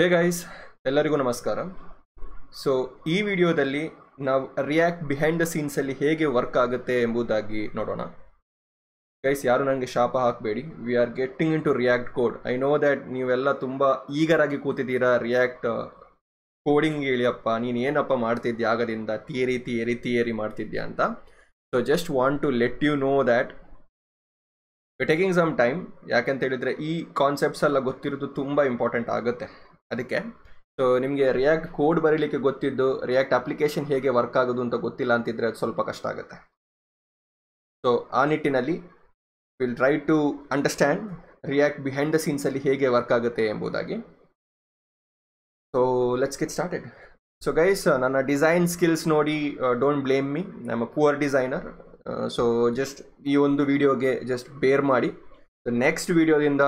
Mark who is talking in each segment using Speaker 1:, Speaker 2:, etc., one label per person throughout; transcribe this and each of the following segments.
Speaker 1: hey guys ಎಲ್ಲರಿಗೂ ನಮಸ್ಕಾರ so ಈ ವಿಡಿಯೋದಲ್ಲಿ ನಾವು ರಿಯಾಕ್ಟ್ ಬಿಹೈಂಡ್ ದ ಸೀನ್ಸಲ್ಲಿ ಹೇಗೆ ವರ್ಕ್ ಆಗುತ್ತೆ ಎಂಬುದಾಗಿ ನೋಡೋಣ ಗೈಸ್ ಯಾರು ನನಗೆ ಶಾಪ ಹಾಕಬೇಡಿ we are getting in to react code I know that ನೀವೆಲ್ಲ ತುಂಬ ಈಗರಾಗಿ ಕೂತಿದ್ದೀರಾ ರಿಯಾಕ್ಟ್ ಕೋಡಿಂಗ್ uh, ಹೇಳಿಯಪ್ಪ ನೀನು ಏನಪ್ಪ ಮಾಡ್ತಿದ್ದೀಯ ಆಗದಿಂದ ಥಿಯರಿ ಥಿಯರಿ ಥಿಯರಿ ಮಾಡ್ತಿದ್ದೀಯಾ ಅಂತ so just want to let you know that taking some time ಯಾಕೆಂತ ಹೇಳಿದರೆ ಈ ಕಾನ್ಸೆಪ್ಟ್ಸ್ ಎಲ್ಲ ಗೊತ್ತಿರೋದು ತುಂಬ ಇಂಪಾರ್ಟೆಂಟ್ ಆಗುತ್ತೆ ಅದಕ್ಕೆ ಸೊ ನಿಮಗೆ ರಿಯಾಕ್ಟ್ ಕೋಡ್ ಬರೀಲಿಕ್ಕೆ ಗೊತ್ತಿದ್ದು ರಿಯಾಕ್ಟ್ ಅಪ್ಲಿಕೇಶನ್ ಹೇಗೆ ವರ್ಕ್ ಆಗೋದು ಅಂತ ಗೊತ್ತಿಲ್ಲ ಅಂತಿದ್ರೆ ಅದು ಸ್ವಲ್ಪ ಕಷ್ಟ ಆಗುತ್ತೆ ಸೊ ಆ ನಿಟ್ಟಿನಲ್ಲಿ will try to understand react behind the ಸೀನ್ಸಲ್ಲಿ ಹೇಗೆ ವರ್ಕ್ ಆಗುತ್ತೆ ಎಂಬುದಾಗಿ so let's get started so guys ನನ್ನ ಡಿಸೈನ್ ಸ್ಕಿಲ್ಸ್ ನೋಡಿ ಡೋಂಟ್ ಬ್ಲೇಮ್ ಮಿ ನಮ್ಮ ಪೂವರ್ ಡಿಸೈನರ್ ಸೊ ಜಸ್ಟ್ ಈ ಒಂದು ವಿಡಿಯೋಗೆ ಜಸ್ಟ್ ಬೇರ್ ಮಾಡಿ ನೆಕ್ಸ್ಟ್ ವಿಡಿಯೋದಿಂದ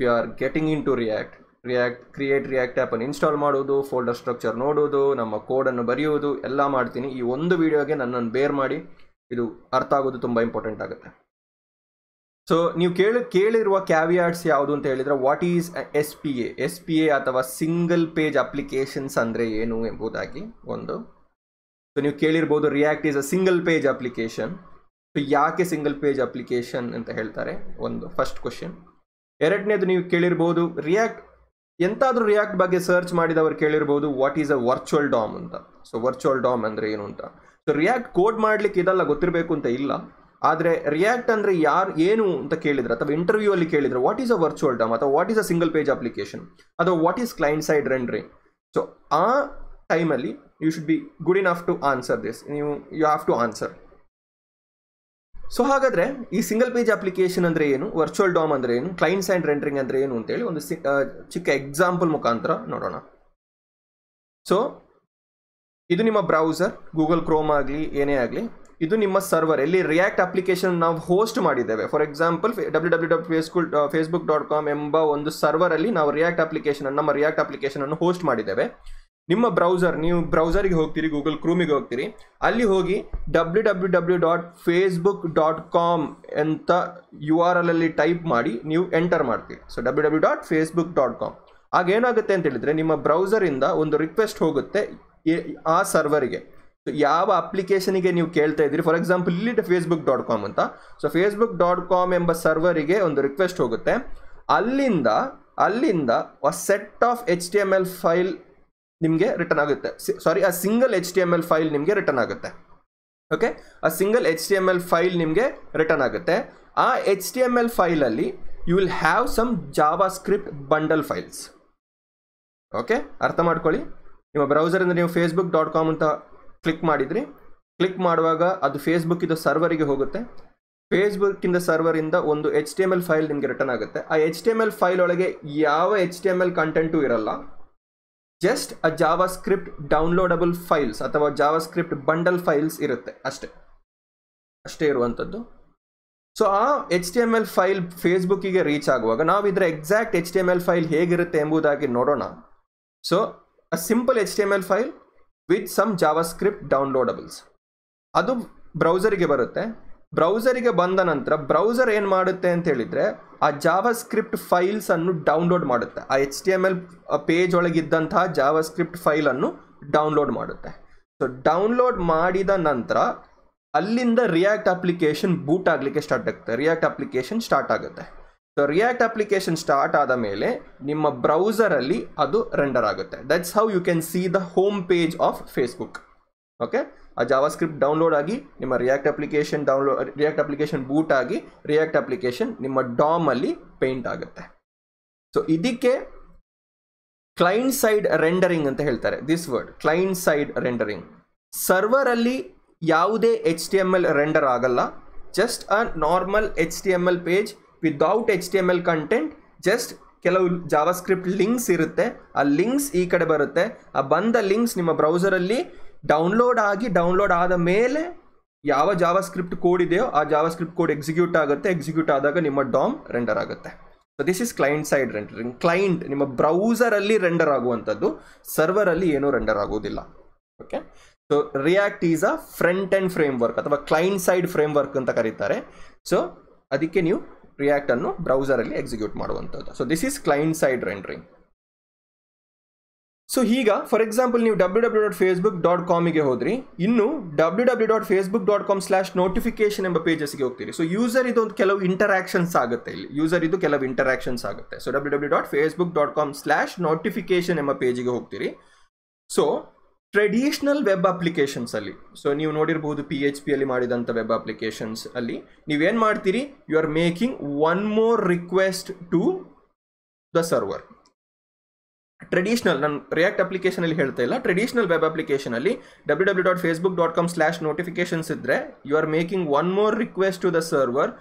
Speaker 1: we are getting in to react react create react ಆ್ಯಪನ್ನು ಇನ್ಸ್ಟಾಲ್ ಮಾಡೋದು ಫೋಲ್ಡರ್ ಸ್ಟ್ರಕ್ಚರ್ ನೋಡೋದು ನಮ್ಮ ಕೋಡನ್ನು ಬರೆಯುವುದು ಎಲ್ಲ ಮಾಡ್ತೀನಿ ಈ ಒಂದು ವಿಡಿಯೋಗೆ ನನ್ನನ್ನು ಬೇರ್ ಮಾಡಿ ಇದು ಅರ್ಥ ಆಗೋದು ತುಂಬ ಇಂಪಾರ್ಟೆಂಟ್ ಆಗುತ್ತೆ ಸೊ ನೀವು ಕೇಳಿ ಕೇಳಿರುವ ಕ್ಯಾವಿಯಾಟ್ಸ್ ಯಾವುದು ಅಂತ ಹೇಳಿದರೆ what is S P A S P A ಅಥವಾ ಸಿಂಗಲ್ ಪೇಜ್ ಅಪ್ಲಿಕೇಶನ್ಸ್ ಅಂದರೆ ಏನು ಎಂಬುದಾಗಿ ಒಂದು ಸೊ ನೀವು ಕೇಳಿರ್ಬೋದು react is a single page application so ಯಾಕೆ ಸಿಂಗಲ್ ಪೇಜ್ ಅಪ್ಲಿಕೇಶನ್ ಅಂತ ಹೇಳ್ತಾರೆ ಒಂದು ಫಸ್ಟ್ ಕ್ವಶನ್ ಎರಡನೇದು ನೀವು ಕೇಳಿರ್ಬೋದು ರಿಯಾಕ್ಟ್ ಎಂತಾದರೂ ರಿಯಾಕ್ಟ್ ಬಗ್ಗೆ ಸರ್ಚ್ ಮಾಡಿದವರು ಕೇಳಿರ್ಬೋದು what is a virtual DOM ಅಂತ ಸೊ ವರ್ಚುವಲ್ ಡಾಮ್ ಅಂದರೆ ಏನು ಅಂತ ಸೊ ರಿಯಾಕ್ಟ್ ಕೋಡ್ ಮಾಡ್ಲಿಕ್ಕೆ ಇದೆಲ್ಲ ಗೊತ್ತಿರಬೇಕು ಅಂತ ಇಲ್ಲ ಆದರೆ ರಿಯಾಕ್ಟ್ ಅಂದರೆ ಯಾರು ಏನು ಅಂತ ಕೇಳಿದ್ರೆ ಅಥವಾ ಇಂಟರ್ವ್ಯೂ ಅಲ್ಲಿ ಕೇಳಿದ್ರೆ what is a virtual DOM ಅಥವಾ what is a single page application ಅಥವಾ what is client side rendering so ಆ ಟೈಮಲ್ಲಿ you should be good of to answer this ನೀವು you have to answer so ಹಾಗಾದರೆ ಈ single page application ಅಂದರೆ ಏನು virtual DOM ಅಂದರೆ ಏನು ಕ್ಲೈಂಟ್ಸ್ ಆ್ಯಂಡ್ ರೆಂಡ್ರಿಂಗ್ ಅಂದರೆ ಏನು ಅಂತೇಳಿ ಒಂದು ಚಿಕ್ಕ ಎಕ್ಸಾಂಪಲ್ ಮುಖಾಂತರ ನೋಡೋಣ ಸೊ ಇದು ನಿಮ್ಮ ಬ್ರೌಸರ್ ಗೂಗಲ್ ಕ್ರೋಮ್ ಆಗಲಿ ಏನೇ ಆಗಲಿ ಇದು ನಿಮ್ಮ ಸರ್ವರ್ ಎಲ್ಲಿ ರಿಯಾಕ್ಟ್ ಅಪ್ಲಿಕೇಶನ್ ನಾವು ಹೋಸ್ಟ್ ಮಾಡಿದ್ದೇವೆ for example W W W Facebook Facebook dot com ಎಂಬ ಒಂದು ಸರ್ವರಲ್ಲಿ ನಾವು ರಿಯಾಕ್ಟ್ ಅಪ್ಲಿಕೇಶನ್ ನಮ್ಮ ರಿಯಾಕ್ಟ್ ಅನ್ನು ಹೋಸ್ಟ್ ಮಾಡಿದ್ದೇವೆ ನಿಮ್ಮ ಬ್ರೌಸರ್ ನೀವು ಬ್ರೌಸರಿಗೆ ಹೋಗ್ತೀರಿ ಗೂಗಲ್ ಕ್ರೂಮಿಗೆ ಹೋಗ್ತೀರಿ ಅಲ್ಲಿ ಹೋಗಿ W W W dot Facebook dot com ಅಂತ ಯು ಆರ್ ಎಲ್ ಅಲ್ಲಿ ಟೈಪ್ ಮಾಡಿ ನೀವು ಎಂಟರ್ ಮಾಡ್ತೀರಿ so W W dot Facebook dot com ಆಗೇನಾಗುತ್ತೆ ಅಂತ ಹೇಳಿದ್ರೆ ನಿಮ್ಮ ಬ್ರೌಸರಿಂದ ಒಂದು ರಿಕ್ವೆಸ್ಟ್ ಹೋಗುತ್ತೆ ಆ ಸರ್ವರಿಗೆ ಸೊ ಯಾವ ಅಪ್ಲಿಕೇಶನಿಗೆ ನೀವು ಕೇಳ್ತಾ ಇದ್ದೀರಿ ಫಾರ್ ಎಕ್ಸಾಂಪಲ್ ಇಲ್ಲಿ ಫೇಸ್ಬುಕ್ ಡಾಟ್ ಕಾಮ್ ಅಂತ ಸೊ ಫೇಸ್ಬುಕ್ ಡಾಟ್ ಕಾಮ್ ಎಂಬ ಸರ್ವರಿಗೆ ಒಂದು ರಿಕ್ವೆಸ್ಟ್ ಹೋಗುತ್ತೆ ಅಲ್ಲಿಂದ ಅಲ್ಲಿಂದ set of H D M L file ನಿಮಗೆ ರಿಟರ್ನ್ ಆಗುತ್ತೆ ಸಾರಿ ಆ single H T M L file ನಿಮಗೆ ರಿಟರ್ನ್ ಆಗುತ್ತೆ ಓಕೆ ಆ single H T M L file ನಿಮಗೆ ರಿಟರ್ನ್ ಆಗುತ್ತೆ ಆ ಎಚ್ ಟಿ ಎಮ್ ಎಲ್ ಫೈಲಲ್ಲಿ you will have some JavaScript bundle files okay ಅರ್ಥ ಮಾಡ್ಕೊಳ್ಳಿ ನಿಮ್ಮ ಬ್ರೌಸರಿಂದ ನೀವು ಫೇಸ್ಬುಕ್ ಡಾಟ್ ಕಾಮ್ ಅಂತ ಕ್ಲಿಕ್ ಮಾಡಿದ್ರಿ ಕ್ಲಿಕ್ ಮಾಡುವಾಗ ಅದು ಇದು ಸರ್ವರಿಗೆ ಹೋಗುತ್ತೆ ಫೇಸ್ಬುಕ್ಕಿಂದ ಸರ್ವರಿಂದ ಒಂದು H T M L file ನಿಮಗೆ ರಿಟರ್ನ್ ಆಗುತ್ತೆ ಆ H T M L file ಒಳಗೆ ಯಾವ H T M L content ಇರಲ್ಲ just a JavaScript downloadable files ಅಥವಾ ಜಾವಾ ಸ್ಕ್ರಿಪ್ಟ್ ಬಂಡಲ್ ಫೈಲ್ಸ್ ಇರುತ್ತೆ ಅಷ್ಟೇ ಅಷ್ಟೇ ಇರುವಂಥದ್ದು ಸೊ ಆ H T M L file ಫೇಸ್ಬುಕ್ಕಿಗೆ ರೀಚ್ ಆಗುವಾಗ ನಾವು ಇದರ exact H T M L file ಹೇಗಿರುತ್ತೆ ಎಂಬುದಾಗಿ ನೋಡೋಣ so a simple H T M L file with some JavaScript downloadables ಅದು ಬ್ರೌಸರಿಗೆ ಬರುತ್ತೆ ಬ್ರೌಸರಿಗೆ ಬಂದ ನಂತರ ಬ್ರೌಸರ್ ಏನು ಮಾಡುತ್ತೆ ಅಂತ ಹೇಳಿದರೆ ಆ ಜಾವಾ ಸ್ಕ್ರಿಪ್ಟ್ ಫೈಲ್ಸನ್ನು ಡೌನ್ಲೋಡ್ ಮಾಡುತ್ತೆ ಆ H T M L page ಒಳಗಿದ್ದಂತಹ ಜಾವಾ ಸ್ಕ್ರಿಪ್ಟ್ ಫೈಲನ್ನು ಡೌನ್ಲೋಡ್ ಮಾಡುತ್ತೆ ಸೊ ಡೌನ್ಲೋಡ್ ಮಾಡಿದ ನಂತರ ಅಲ್ಲಿಂದ ರಿಯಾಕ್ಟ್ ಅಪ್ಲಿಕೇಶನ್ ಬೂಟ್ ಆಗಲಿಕ್ಕೆ ಸ್ಟಾರ್ಟ್ ಆಗುತ್ತೆ ರಿಯಾಕ್ಟ್ ಅಪ್ಲಿಕೇಶನ್ ಸ್ಟಾರ್ಟ್ ಆಗುತ್ತೆ ಸೊ ರಿಯಾಕ್ಟ್ ಅಪ್ಲಿಕೇಶನ್ ಸ್ಟಾರ್ಟ್ ಆದ ಮೇಲೆ ನಿಮ್ಮ ಬ್ರೌಸರಲ್ಲಿ ಅದು ರೆಂಡರ್ ಆಗುತ್ತೆ that's how you can see the home page of Facebook okay ಆ ಜಾವಾ ಸ್ಕ್ರಿಪ್ಟ್ ಡೌನ್ಲೋಡ್ ಆಗಿ ನಿಮ್ಮ react application download react application boot ಆಗಿ ರಿಯಾಕ್ಟ್ ಅಪ್ಲಿಕೇಶನ್ ನಿಮ್ಮ ಡಾಮ್ ಅಲ್ಲಿ ಪೇಂಟ್ ಆಗುತ್ತೆ ಸೊ ಇದಕ್ಕೆ ಕ್ಲೈಂಟ್ ಸೈಡ್ ರೆಂಡರಿಂಗ್ ಅಂತ ಹೇಳ್ತಾರೆ this word client side rendering ಸರ್ವರಲ್ಲಿ ಯಾವುದೇ H T M L render ಆಗಲ್ಲ just a normal H T M L page without H T M L content just ಕೆಲವು JavaScript links ಇರುತ್ತೆ ಆ links ಈ ಕಡೆ ಬರುತ್ತೆ ಆ ಬಂದ ಲಿಂಕ್ಸ್ ನಿಮ್ಮ ಬ್ರೌಸರಲ್ಲಿ ಡೌನ್ಲೋಡ್ ಆಗಿ ಡೌನ್ಲೋಡ್ ಆದ ಮೇಲೆ ಯಾವ ಜಾವ ಸ್ಕ್ರಿಪ್ಟ್ ಕೋಡ್ ಇದೆಯೋ ಆ ಜಾವ ಸ್ಕ್ರಿಪ್ಟ್ ಕೋಡ್ ಎಕ್ಸಿಕ್ಯೂಟ್ ಆಗುತ್ತೆ ಎಕ್ಸಿಕ್ಯೂಟ್ ಆದಾಗ ನಿಮ್ಮ ಡಾಮ್ ರೆಂಡರ್ ಆಗುತ್ತೆ so this is client side rendering client ನಿಮ್ಮ ಬ್ರೌಸರಲ್ಲಿ ರೆಂಡರ್ ಆಗುವಂಥದ್ದು ಸರ್ವರಲ್ಲಿ ಏನೂ ರೆಂಡರ್ ಆಗುವುದಿಲ್ಲ okay so react is a front end framework ಅಥವಾ ಕ್ಲೈಂಟ್ ಸೈಡ್ ಫ್ರೇಮ್ ವರ್ಕ್ ಅಂತ ಕರೀತಾರೆ ಸೊ ಅದಕ್ಕೆ ನೀವು ರಿಯಾಕ್ಟನ್ನು ಬ್ರೌಸರಲ್ಲಿ ಎಕ್ಸಿಕ್ಯೂಟ್ ಮಾಡುವಂಥದ್ದು so this is client side rendering so ಈಗ ಫಾರ್ ಎಕ್ಸಾಂಪಲ್ ನೀವು W W dot Facebook dot ಕಾಮಿಗೆ ಹೋದ್ರಿ ಇನ್ನು W W dot Facebook dot com slash notification ಎಂಬ ಪೇಜಸ್ಗೆ ಹೋಗ್ತೀರಿ ಸೊ ಯೂಸರ್ ಇದು ಒಂದು ಕೆಲವು ಇಂಟರಾಕ್ಷನ್ಸ್ ಆಗುತ್ತೆ ಇಲ್ಲಿ ಯೂಸರ್ ಇದು ಕೆಲವು ಇಂಟರಾಕ್ಷನ್ಸ್ ಆಗುತ್ತೆ so W W dot Facebook dot com slash notification ಎಂಬ ಪೇಜಿಗೆ ಹೋಗ್ತೀರಿ ಸೊ ಟ್ರೆಡಿಷನಲ್ ವೆಬ್ ಅಪ್ಲಿಕೇಶನ್ಸ್ ಅಲ್ಲಿ ಸೊ ನೀವು ನೋಡಿರಬಹುದು ಪಿ ಎಚ್ ಪಿ ಅಲ್ಲಿ ಮಾಡಿದಂಥ ವೆಬ್ ಅಪ್ಲಿಕೇಶನ್ಸ್ ಅಲ್ಲಿ ನೀವೇನು ಮಾಡ್ತೀರಿ you are making one more request to the server traditional ನಾನು ರಿಯಾಕ್ಟ್ ಅಪ್ಲಿಕೇಶನಲ್ಲಿ ಹೇಳ್ತಾ ಇಲ್ಲ ಟ್ರೆಡಿಷನಲ್ ವೆಬ್ ಅಪ್ಲಿಕೇಶನಲ್ಲಿ W W dot Facebook dot com slash notifications ಇದ್ದರೆ you are making one more request to the server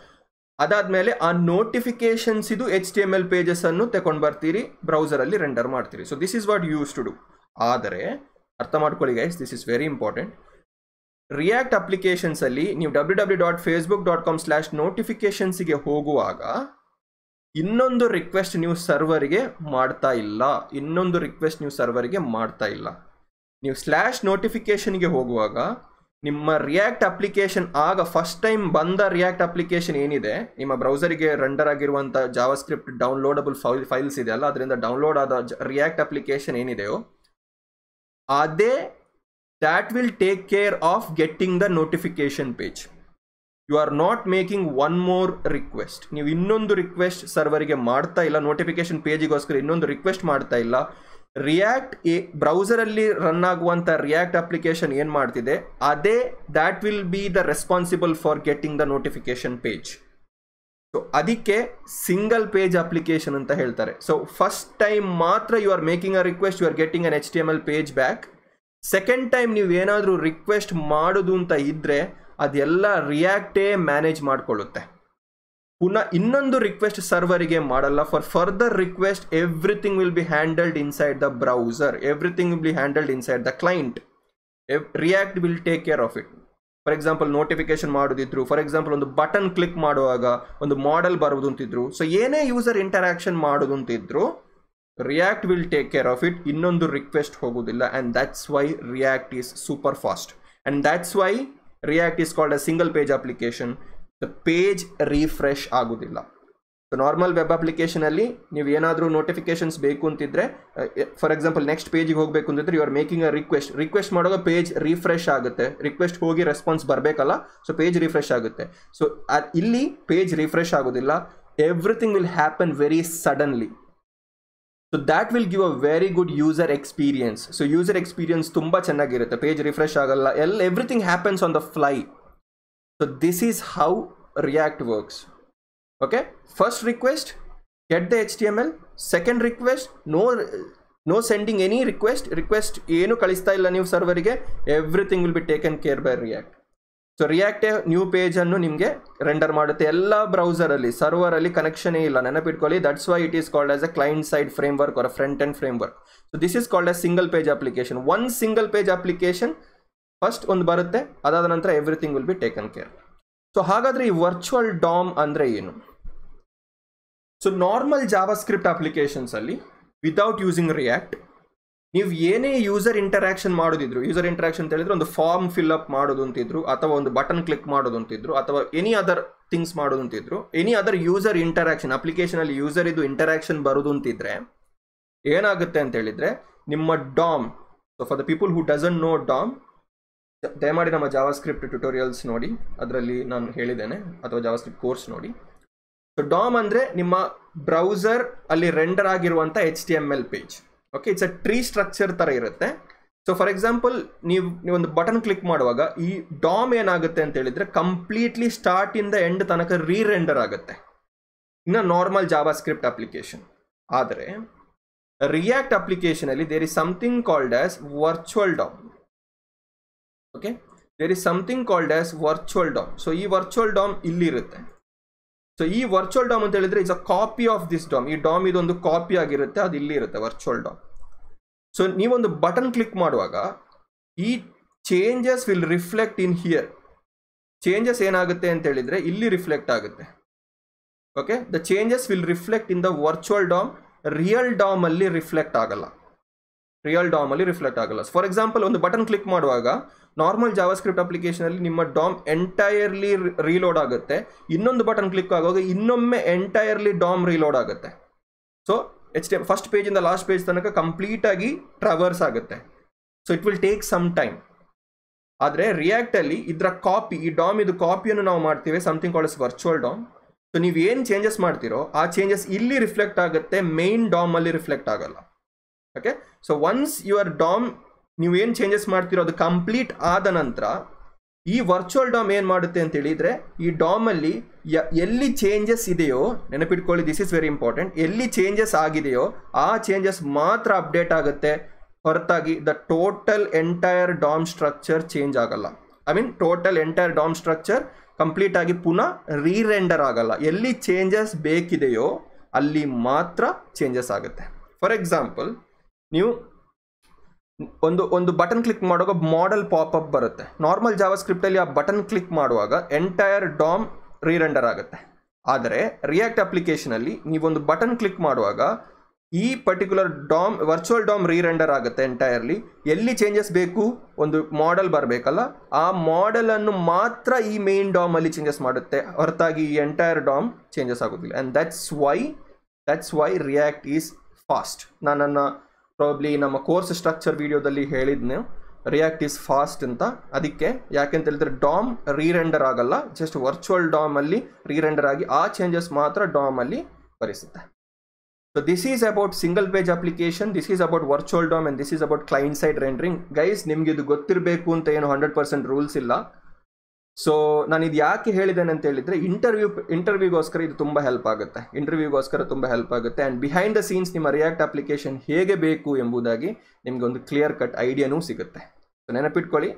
Speaker 1: ಮೇಲೆ ಆ ನೋಟಿಫಿಕೇಶನ್ಸ್ ಇದು H T M L pages ಅನ್ನು ತಗೊಂಡು ಬರ್ತೀರಿ ಬ್ರೌಸರಲ್ಲಿ ರೆಂಡರ್ ಮಾಡ್ತೀರಿ so this is what use to do ಆದರೆ ಅರ್ಥ ಮಾಡ್ಕೊಳ್ಳಿ guys this is very important react applications ಅಲ್ಲಿ ನೀವು W W dot Facebook dot com slash ನೋಟಿಫಿಕೇಶನ್ಸಿಗೆ ಹೋಗುವಾಗ ಇನ್ನೊಂದು ರಿಕ್ವೆಸ್ಟ್ ನೀವು ಸರ್ವರ್ಗೆ ಮಾಡ್ತಾ ಇಲ್ಲ ಇನ್ನೊಂದು ರಿಕ್ವೆಸ್ಟ್ ನೀವು ಸರ್ವರ್ಗೆ ಮಾಡ್ತಾ ಇಲ್ಲ ನೀವು ಸ್ಲ್ಯಾಶ್ ನೋಟಿಫಿಕೇಶನ್ಗೆ ಹೋಗುವಾಗ ನಿಮ್ಮ ರಿಯಾಕ್ಟ್ ಅಪ್ಲಿಕೇಶನ್ ಆಗ ಫಸ್ಟ್ ಟೈಮ್ ಬಂದ ರಿಯಾಕ್ಟ್ ಅಪ್ಲಿಕೇಶನ್ ಏನಿದೆ ನಿಮ್ಮ ಬ್ರೌಸರಿಗೆ ರಂಡರ್ ಆಗಿರುವಂಥ ಜಾವ ಸ್ಕ್ರಿಪ್ಟ್ ಡೌನ್ಲೋಡಬಲ್ ಫೈಲ್ ಫೈಲ್ಸ್ ಅಲ್ಲ ಅದರಿಂದ ಡೌನ್ಲೋಡ್ ಆದ ರಿಯಾಕ್ಟ್ ಅಪ್ಲಿಕೇಶನ್ ಏನಿದೆಯೋ ಅದೇ that will take care of getting the notification page you are not making one more request ನೀವು ಇನ್ನೊಂದು ರಿಕ್ವೆಸ್ಟ್ ಸರ್ವರಿಗೆ ಮಾಡ್ತಾ ಇಲ್ಲ ನೋಟಿಫಿಕೇಶನ್ ಪೇಜಿಗೋಸ್ಕರ ಇನ್ನೊಂದು ರಿಕ್ವೆಸ್ಟ್ ಮಾಡ್ತಾ ಇಲ್ಲ ರಿಯಾಕ್ಟ್ ಎ ಬ್ರೌಸರಲ್ಲಿ ರನ್ ಆಗುವಂಥ ರಿಯಾಕ್ಟ್ ಅಪ್ಲಿಕೇಶನ್ ಏನು ಮಾಡ್ತಿದೆ ಅದೇ that will be the responsible for getting the notification page so ಅದಕ್ಕೆ ಸಿಂಗಲ್ ಪೇಜ್ ಅಪ್ಲಿಕೇಶನ್ ಅಂತ ಹೇಳ್ತಾರೆ ಸೊ ಫಸ್ಟ್ ಟೈಮ್ ಮಾತ್ರ you are making a request you are getting an H T M L page back second time ನೀವು ಏನಾದರೂ request ಮಾಡೋದು ಅಂತ ಇದ್ದರೆ ಅದೆಲ್ಲ ರಿಯಾಕ್ಟೇ ಮ್ಯಾನೇಜ್ ಮಾಡಿಕೊಳ್ಳುತ್ತೆ ಪುನಃ ಇನ್ನೊಂದು ರಿಕ್ವೆಸ್ಟ್ ಸರ್ವರಿಗೆ ಮಾಡಲ್ಲ for further request everything will be handled inside the browser everything will be handled inside the client react will take care of it for example notification ಮಾಡೋದಿದ್ರು ಫಾರ್ ಎಕ್ಸಾಂಪಲ್ ಒಂದು ಬಟನ್ ಕ್ಲಿಕ್ ಮಾಡುವಾಗ ಒಂದು model ಬರುವುದು ಅಂತಿದ್ರು so ಏನೇ user interaction ಮಾಡೋದು ಅಂತಿದ್ರು react will take care of it ಇನ್ನೊಂದು ರಿಕ್ವೆಸ್ಟ್ ಹೋಗುವುದಿಲ್ಲ and that's why react is super fast and that's why react is called a single page application The page refresh ಆಗೋದಿಲ್ಲ ಸೊ normal web ಅಪ್ಲಿಕೇಶನಲ್ಲಿ ನೀವು ಏನಾದರೂ notifications ಬೇಕು ಅಂತಿದ್ರೆ ಫಾರ್ ಎಕ್ಸಾಂಪಲ್ ನೆಕ್ಸ್ಟ್ ಪೇಜಿಗೆ ಹೋಗಬೇಕು ಅಂತಿದ್ರೆ you are making a request request ಮಾಡುವಾಗ ಪೇಜ್ ರಿಫ್ರೆಶ್ ಆಗುತ್ತೆ ರಿಕ್ವೆಸ್ಟ್ ಹೋಗಿ ರೆಸ್ಪಾನ್ಸ್ ಬರಬೇಕಲ್ಲ ಸೊ ಪೇಜ್ ರಿಫ್ರೆಶ್ ಆಗುತ್ತೆ ಸೊ ಇಲ್ಲಿ ಪೇಜ್ ರಿಫ್ರೆಶ್ ಆಗೋದಿಲ್ಲ everything will happen very suddenly so that will give a very good user experience so user experience ತುಂಬ ಚೆನ್ನಾಗಿರುತ್ತೆ page refresh ಆಗಲ್ಲ ಎಲ್ಲ everything happens on the fly so this is how react works okay first request get the html second request no no sending any request request ಏನು ಕಳಿಸ್ತಾ ಇಲ್ಲ ನೀವು ಸರ್ವರಿಗೆ everything will be taken care by react so react new ಪೇಜನ್ನು ನಿಮಗೆ render ಮಾಡುತ್ತೆ ಎಲ್ಲ ಬ್ರೌಸರಲ್ಲಿ ಸರ್ವರಲ್ಲಿ ಕನೆಕ್ಷನೇ ಇಲ್ಲ ನೆನಪಿಟ್ಕೊಳ್ಳಿ that's why it is called as a client side framework or front end framework so this is called as single page application one single page application first ಒಂದು ಬರುತ್ತೆ ಅದಾದ ನಂತರ everything will be taken care so ಹಾಗಾದ್ರೆ ಈ virtual DOM ಅಂದರೆ ಏನು so normal JavaScript ಅಪ್ಲಿಕೇಶನ್ಸಲ್ಲಿ without using react ನೀವು ಏನೇ ಯೂಸರ್ ಇಂಟರಾಕ್ಷನ್ ಮಾಡೋದಿದ್ರು ಯೂಸರ್ ಇಂಟರಾಕ್ಷನ್ ಅಂತ ಹೇಳಿದ್ರೆ ಒಂದು ಫಾರ್ಮ್ ಫಿಲ್ ಅಪ್ ಮಾಡೋದು ಅಂತಿದ್ರು ಅಥವಾ ಒಂದು ಬಟನ್ ಕ್ಲಿಕ್ ಮಾಡೋದು ಅಂತಿದ್ರು ಅಥವಾ ಎನಿ ಅದರ್ ಥಿಂಗ್ಸ್ ಮಾಡೋದು ಅಂತಿದ್ರು ಎನಿ ಅದರ್ ಯೂಸರ್ ಇಂಟರಾಕ್ಷನ್ ಅಪ್ಲಿಕೇಶನಲ್ಲಿ ಯೂಸರ್ ಇದು ಇಂಟರಾಕ್ಷನ್ ಬರೋದು ಅಂತಿದ್ರೆ ಏನಾಗುತ್ತೆ ಅಂತ ಹೇಳಿದ್ರೆ ನಿಮ್ಮ DOM so for the people who doesn't know DOM ದಯಮಾಡಿ ನಮ್ಮ ಜಾವಾ ಸ್ಕ್ರಿಪ್ಟ್ ಟ್ಯುಟೋರಿಯಲ್ಸ್ ನೋಡಿ ಅದರಲ್ಲಿ ನಾನು ಹೇಳಿದ್ದೇನೆ ಅಥವಾ ಜಾವಾ ಕೋರ್ಸ್ ನೋಡಿ ಸೊ ಡಾಮ್ ಅಂದರೆ ನಿಮ್ಮ ಬ್ರೌಸರ್ ಅಲ್ಲಿ ರೆಂಡರ್ ಆಗಿರುವಂಥ H T M L page okay it's a tree structure ಥರ ಇರುತ್ತೆ ಸೊ ಫಾರ್ ಎಕ್ಸಾಂಪಲ್ ನೀವು ನೀವೊಂದು ಬಟನ್ ಕ್ಲಿಕ್ ಮಾಡುವಾಗ ಈ ಡಾಮ್ ಏನಾಗುತ್ತೆ ಅಂತ ಹೇಳಿದ್ರೆ ಕಂಪ್ಲೀಟ್ಲಿ ಸ್ಟಾರ್ಟಿಂದ ಎಂಡ್ ತನಕ ರೀರೆಂಡರ್ ಆಗುತ್ತೆ ಇನ್ನು ನಾರ್ಮಲ್ ಜಾವಾ ಸ್ಕ್ರಿಪ್ಟ್ ಅಪ್ಲಿಕೇಶನ್ ಆದರೆ ರಿಯಾಕ್ಟ್ ಅಪ್ಲಿಕೇಶನಲ್ಲಿ there is something called as virtual DOM okay there is something called as virtual DOM so ಈ ವರ್ಚುವಲ್ ಡಾಮ್ ಇಲ್ಲಿರುತ್ತೆ ಸೊ ಈ ವರ್ಚುವಲ್ ಡಾಮ್ ಅಂತ ಹೇಳಿದ್ರೆ it's a copy of this DOM ಈ DOM ಇದೊಂದು copy ಆಗಿರುತ್ತೆ ಅದು ಇಲ್ಲಿ ಇರುತ್ತೆ ವರ್ಚುವಲ್ ಡಾಮ್ ಸೊ ನೀವೊಂದು ಬಟನ್ ಕ್ಲಿಕ್ ಮಾಡುವಾಗ ಈ changes will reflect in here changes ಏನಾಗುತ್ತೆ ಅಂತ ಹೇಳಿದ್ರೆ ಇಲ್ಲಿ ರಿಫ್ಲೆಕ್ಟ್ ಆಗುತ್ತೆ okay the changes will reflect in the virtual DOM real DOM ಅಲ್ಲಿ ರಿಫ್ಲೆಕ್ಟ್ ಆಗಲ್ಲ ರಿಯಲ್ ಡಾಮ್ ಅಲ್ಲಿ ರಿಫ್ಲೆಕ್ಟ್ ಆಗಲ್ಲ ಫಾರ್ ಎಕ್ಸಾಂಪಲ್ ಒಂದು ಬಟನ್ ಕ್ಲಿಕ್ ಮಾಡುವಾಗ ನಾರ್ಮಲ್ ಜಾವಾಸ್ಕ್ರಿಪ್ಟ್ ಸ್ಕ್ರಿಪ್ಟ್ ಅಪ್ಲಿಕೇಶನಲ್ಲಿ ನಿಮ್ಮ ಡಾಮ್ ಎಂಟೈರ್ಲಿ ರೀಲೋಡ್ ಆಗುತ್ತೆ ಇನ್ನೊಂದು ಬಟನ್ ಕ್ಲಿಕ್ ಆಗುವಾಗ ಇನ್ನೊಮ್ಮೆ ಎಂಟೈರ್ಲಿ ಡಾಮ್ ರೀಲೋಡ್ ಆಗುತ್ತೆ ಸೊ ಎಚ್ ಟಿ ಫಸ್ಟ್ ಪೇಜಿಂದ ಲಾಸ್ಟ್ ಪೇಜ್ ತನಕ ಕಂಪ್ಲೀಟಾಗಿ ಟ್ರಾವರ್ಸ್ ಆಗುತ್ತೆ so it will take some time ಆದರೆ ರಿಯಾಕ್ಟಲ್ಲಿ ಇದರ ಕಾಪಿ ಈ ಡಾಮ್ ಇದು ಕಾಪಿಯನ್ನು ನಾವು ಮಾಡ್ತೀವಿ something is virtual DOM so ಏನು ಚೇಂಜಸ್ ಮಾಡ್ತೀರೋ ಆ ಚೇಂಜಸ್ ಇಲ್ಲಿ ರಿಫ್ಲೆಕ್ಟ್ ಆಗುತ್ತೆ ಡಾಮ್ ಡಾಮಲ್ಲಿ ರಿಫ್ಲೆಕ್ಟ್ ಆಗಲ್ಲ okay so once your DOM ನೀವು ಏನು ಚೇಂಜಸ್ ಮಾಡ್ತಿರೋ ಅದು ಕಂಪ್ಲೀಟ್ ಆದ ನಂತರ ಈ ವರ್ಚುವಲ್ ಡಾಮ್ ಏನು ಮಾಡುತ್ತೆ ಅಂತ ಹೇಳಿದರೆ ಈ ಡಾಮಲ್ಲಿ ಎಲ್ಲಿ ಚೇಂಜಸ್ ಇದೆಯೋ ನೆನಪಿಟ್ಕೊಳ್ಳಿ ದಿಸ್ ಇಸ್ ವೆರಿ ಇಂಪಾರ್ಟೆಂಟ್ ಎಲ್ಲಿ ಚೇಂಜಸ್ ಆಗಿದೆಯೋ ಆ ಚೇಂಜಸ್ ಮಾತ್ರ ಅಪ್ಡೇಟ್ ಆಗುತ್ತೆ ಹೊರತಾಗಿ the total entire DOM structure change ಆಗಲ್ಲ I mean total entire DOM structure complete ಆಗಿ ಪುನಃ ರೀರೆಂಡರ್ ಆಗಲ್ಲ ಎಲ್ಲಿ ಚೇಂಜಸ್ ಬೇಕಿದೆಯೋ ಅಲ್ಲಿ ಮಾತ್ರ ಚೇಂಜಸ್ ಆಗುತ್ತೆ ಫಾರ್ ಎಕ್ಸಾಂಪಲ್ ನೀವು ಒಂದು ಒಂದು ಬಟನ್ ಕ್ಲಿಕ್ ಮಾಡುವಾಗ ಮಾಡೆಲ್ ಪಾಪಪ್ ಬರುತ್ತೆ ನಾರ್ಮಲ್ ಜಾವ ಸ್ಕ್ರಿಪ್ಟಲ್ಲಿ ಆ ಬಟನ್ ಕ್ಲಿಕ್ ಮಾಡುವಾಗ ಎಂಟೈರ್ ಡಾಮ್ ರೀರೆಂಡರ್ ಆಗುತ್ತೆ ಆದರೆ ರಿಯಾಕ್ಟ್ ಅಪ್ಲಿಕೇಶನಲ್ಲಿ ನೀವೊಂದು ಬಟನ್ ಕ್ಲಿಕ್ ಮಾಡುವಾಗ ಈ particular DOM virtual DOM rerender ಆಗುತ್ತೆ ಎಂಟೈರ್ಲಿ ಎಲ್ಲಿ ಚೇಂಜಸ್ ಬೇಕು ಒಂದು ಮಾಡೆಲ್ ಬರಬೇಕಲ್ಲ ಆ ಮಾಡೆಲನ್ನು ಮಾತ್ರ ಈ ಮೇನ್ ಡಾಮಲ್ಲಿ ಚೇಂಜಸ್ ಮಾಡುತ್ತೆ ಹೊರತಾಗಿ ಈ ಎಂಟೈರ್ ಡಾಮ್ ಚೇಂಜಸ್ ಆಗೋದಿಲ್ಲ and that's why that's why react is fast ನಾನು ನನ್ನ ಪ್ರಾಬ್ಲಿ ನಮ್ಮ ಕೋರ್ಸ್ ಸ್ಟ್ರಕ್ಚರ್ ವೀಡಿಯೋದಲ್ಲಿ ಹೇಳಿದ್ನೆ ರಿಯಾಕ್ಟ್ ಇಸ್ ಫಾಸ್ಟ್ ಅಂತ ಅದಕ್ಕೆ ಯಾಕೆಂತ ಹೇಳಿದ್ರೆ ಡಾಮ್ ರೀರೆಂಡರ್ ಆಗಲ್ಲ ಜಸ್ಟ್ ವರ್ಚುವಲ್ ಡಾಮಲ್ಲಿ ರೀರೆಂಡರ್ ಆಗಿ ಆ ಚೇಂಜಸ್ ಮಾತ್ರ ಡಾಮ್ ಅಲ್ಲಿ ಬರೆಸುತ್ತೆ so this is about single page application this is about virtual DOM and this is about client side rendering guys ನಿಮ್ಗೆ ಇದು ಗೊತ್ತಿರಬೇಕು ಅಂತ ಏನು ಹಂಡ್ರೆಡ್ ಪರ್ಸೆಂಟ್ ರೂಲ್ಸ್ ಇಲ್ಲ ಸೊ ನಾನು ಇದು ಯಾಕೆ ಹೇಳಿದ್ದೇನೆ ಅಂತ ಹೇಳಿದ್ರೆ ಇಂಟರ್ವ್ಯೂ ಇಂಟರ್ವ್ಯೂಗೋಸ್ಕರ ಇದು ತುಂಬ ಹೆಲ್ಪ್ ಆಗುತ್ತೆ ಇಂಟರ್ವ್ಯೂಗೋಸ್ಕರ ತುಂಬ ಹೆಲ್ಪ್ ಆಗುತ್ತೆ ಆ್ಯಂಡ್ ಬಿಹೈಂಡ್ ದ ಸೀನ್ಸ್ ನಿಮ್ಮ ರಿಯಾಕ್ಟ್ ಅಪ್ಲಿಕೇಶನ್ ಹೇಗೆ ಬೇಕು ಎಂಬುದಾಗಿ ನಿಮಗೆ ಒಂದು ಕ್ಲಿಯರ್ ಕಟ್ ಐಡಿಯಾನೂ ಸಿಗುತ್ತೆ ಸೊ ನೆನಪಿಟ್ಕೊಳ್ಳಿ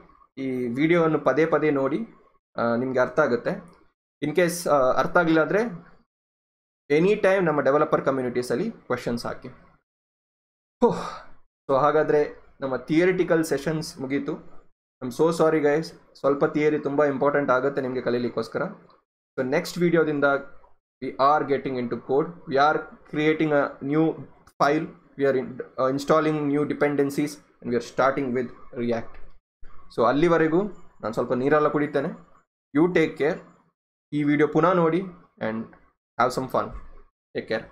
Speaker 1: ಈ ವಿಡಿಯೋವನ್ನು ಪದೇ ಪದೇ ನೋಡಿ ನಿಮಗೆ ಅರ್ಥ ಆಗುತ್ತೆ ಇನ್ ಕೇಸ್ ಅರ್ಥ ಆಗಲಿಲ್ಲ ಆದರೆ ಎನಿ ಟೈಮ್ ನಮ್ಮ ಡೆವಲಪರ್ ಕಮ್ಯುನಿಟೀಸಲ್ಲಿ ಕ್ವಶನ್ಸ್ ಹಾಕಿ ಓಹ್ ಸೊ ಹಾಗಾದರೆ ನಮ್ಮ ಥಿಯರಿಟಿಕಲ್ ಸೆಷನ್ಸ್ ಮುಗೀತು ಐಮ್ ಸೋ ಸಾರಿ ಗೈಸ್ ಸ್ವಲ್ಪ ಥಿಯರಿ ತುಂಬ ಇಂಪಾರ್ಟೆಂಟ್ ಆಗುತ್ತೆ ನಿಮಗೆ ಕಲೀಲಿಕ್ಕೋಸ್ಕರ ಸೊ ನೆಕ್ಸ್ಟ್ ವಿಡಿಯೋದಿಂದ we are getting into code we are creating a new file we are installing new dependencies and we are starting with react so ಅಲ್ಲಿವರೆಗೂ ನಾನು ಸ್ವಲ್ಪ ನೀರೆಲ್ಲ ಕುಡಿತೇನೆ ಯು ಟೇಕ್ ಕೇರ್ ಈ ವಿಡಿಯೋ ಪುನಃ ನೋಡಿ and have some fun take care